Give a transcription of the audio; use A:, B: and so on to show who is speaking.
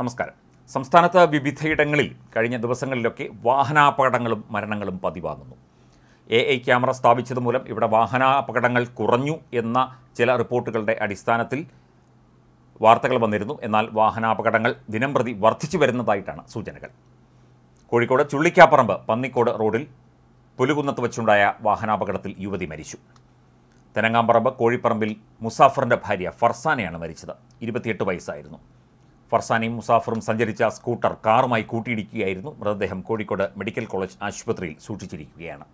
A: നമസ്കാരം സംസ്ഥാനത്ത് വിവിധയിടങ്ങളിൽ കഴിഞ്ഞ ദിവസങ്ങളിലൊക്കെ വാഹനാപകടങ്ങളും മരണങ്ങളും പതിവാകുന്നു എ ഐ ക്യാമറ സ്ഥാപിച്ചത് മൂലം ഇവിടെ വാഹനാപകടങ്ങൾ കുറഞ്ഞു എന്ന ചില റിപ്പോർട്ടുകളുടെ അടിസ്ഥാനത്തിൽ വാർത്തകൾ വന്നിരുന്നു എന്നാൽ വാഹനാപകടങ്ങൾ ദിനം പ്രതി വർദ്ധിച്ചു വരുന്നതായിട്ടാണ് സൂചനകൾ കോഴിക്കോട് ചുള്ളിക്കാപ്പറമ്പ് പന്നിക്കോട് റോഡിൽ പുലുകുന്നത്ത് വച്ചുണ്ടായ വാഹനാപകടത്തിൽ യുവതി മരിച്ചു തെനങ്ങാമ്പറമ്പ് കോഴിപ്പറമ്പിൽ മുസാഫറിൻ്റെ ഭാര്യ ഫർസാനയാണ് മരിച്ചത് ഇരുപത്തിയെട്ട് വയസ്സായിരുന്നു ഫർസാനയും മുസാഫറും സഞ്ചരിച്ച സ്കൂട്ടർ കാറുമായി കൂട്ടിയിടിക്കുകയായിരുന്നു മൃതദേഹം കോഴിക്കോട് മെഡിക്കൽ കോളേജ് ആശുപത്രിയിൽ സൂക്ഷിച്ചിരിക്കുകയാണ്